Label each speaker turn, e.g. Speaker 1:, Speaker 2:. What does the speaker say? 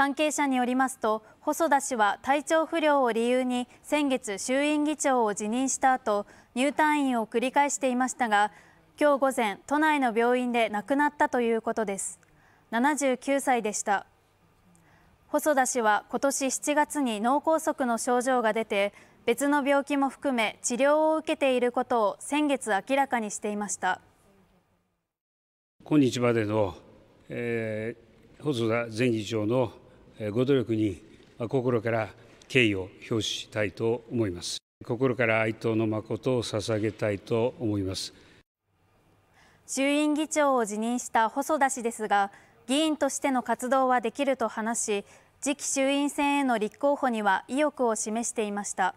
Speaker 1: 関係者によりますと細田氏は体調不良を理由に先月衆院議長を辞任した後入退院を繰り返していましたが今日午前都内の病院で亡くなったということです79歳でした細田氏は今年7月に脳梗塞の症状が出て別の病気も含め治療を受けていることを先月明らかにしていました
Speaker 2: 今日までの、えー、細田前議長のご努力に心から敬意を表したいと思います。心から哀悼の誠を捧げたいと思います。
Speaker 1: 衆院議長を辞任した細田氏ですが、議員としての活動はできると話し、次期衆院選への立候補には意欲を示していました。